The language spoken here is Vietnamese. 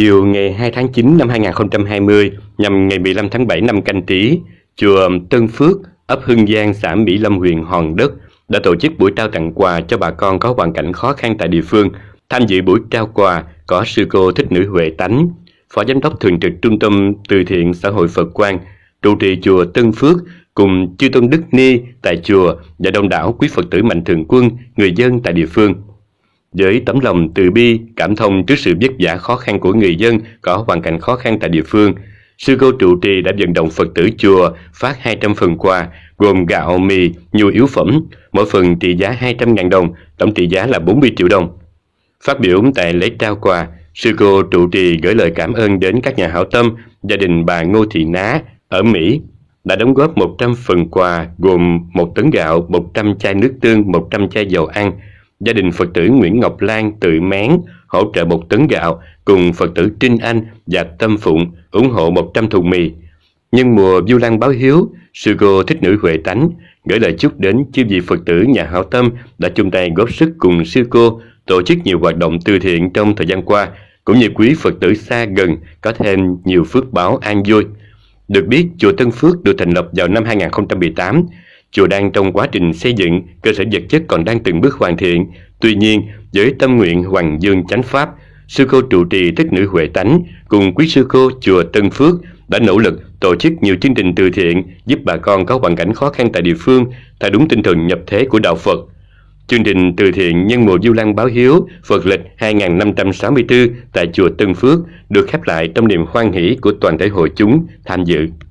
Chiều ngày 2 tháng 9 năm 2020 nhằm ngày 15 tháng 7 năm canh tí, chùa Tân Phước, ấp Hưng Giang, xã Mỹ Lâm, huyện Hòn Đất đã tổ chức buổi trao tặng quà cho bà con có hoàn cảnh khó khăn tại địa phương. Tham dự buổi trao quà có sư cô Thích Nữ Huệ Tánh, Phó Giám đốc Thường trực Trung tâm Từ thiện Xã hội Phật Quang, trụ trì chùa Tân Phước cùng chư tôn Đức Ni tại chùa và đông đảo quý Phật tử Mạnh Thường Quân, người dân tại địa phương. Với tấm lòng từ bi, cảm thông trước sự vất vả khó khăn của người dân có hoàn cảnh khó khăn tại địa phương, sư cô trụ trì đã vận động Phật tử chùa phát 200 phần quà gồm gạo, mì, nhu yếu phẩm, mỗi phần trị giá 200.000 đồng, tổng trị giá là 40 triệu đồng. Phát biểu tại lễ trao quà, sư cô trụ trì gửi lời cảm ơn đến các nhà hảo tâm, gia đình bà Ngô Thị Ná ở Mỹ đã đóng góp 100 phần quà gồm 1 tấn gạo, 100 chai nước tương, 100 chai dầu ăn, Gia đình Phật tử Nguyễn Ngọc Lan tự mén hỗ trợ một tấn gạo cùng Phật tử Trinh Anh và Tâm Phụng ủng hộ 100 thùng mì. Nhân mùa Du Lan báo hiếu, sư cô Thích Nữ Huệ Tánh gửi lời chúc đến chư vị Phật tử nhà hảo tâm đã chung tay góp sức cùng sư cô tổ chức nhiều hoạt động từ thiện trong thời gian qua, cũng như quý Phật tử xa gần có thêm nhiều phước báo an vui. Được biết, chùa Tân Phước được thành lập vào năm 2018. Chùa đang trong quá trình xây dựng, cơ sở vật chất còn đang từng bước hoàn thiện. Tuy nhiên, với tâm nguyện Hoàng Dương Chánh Pháp, sư cô trụ trì Thích Nữ Huệ Tánh cùng quý sư cô chùa Tân Phước đã nỗ lực tổ chức nhiều chương trình từ thiện giúp bà con có hoàn cảnh khó khăn tại địa phương theo đúng tinh thần nhập thế của đạo Phật. Chương trình từ thiện nhân mùa Du Lan báo hiếu Phật lịch 2564 tại chùa Tân Phước được khép lại trong niềm hoan hỷ của toàn thể hội chúng tham dự.